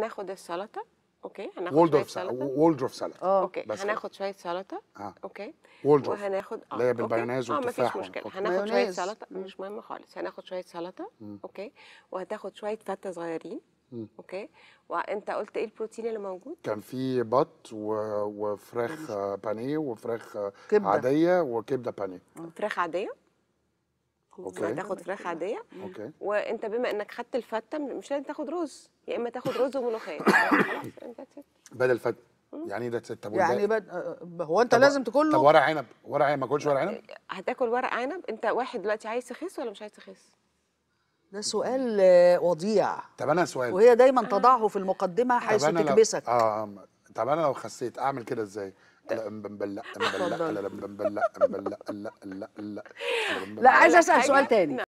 هناخد السلطه اوكي هناخد وولدورف سلطه وولدورف سلطه اه اوكي بس هناخد شويه سلطه آه. اوكي وولدورف وهناخد اه اللي هي بالبيونيز والتفاح اه مفيش مشكله هناخد شويه سلطه مش مهم خالص هناخد شويه سلطه اوكي وهتاخد شويه فته صغيرين اوكي وانت قلت ايه البروتين اللي موجود كان في بط و... وفراخ بانيه وفراخ كبدة. عاديه وكبده بانيه فراخ عاديه اوكي تاخد فراخ عاديه اوكي وانت بما انك خدت الفته مش لازم تاخد رز يا اما تاخد رز وملوخيه بدل فته يعني ده طب يعني بد... آه، آه، هو انت لازم تكون له طب ورق عنب ورق عنب ما تاكلش ورق عنب آه، هتاكل ورق عنب انت واحد دلوقتي عايز تخس ولا مش عايز تخس ده سؤال وضيع طب انا سؤال وهي دايما تضعه في المقدمة حيث تكبسك اه طب انا لو خسيت اعمل كده ازاي؟ لا لا لا لا لا لا لا لا لا لا لا لا سؤال تاني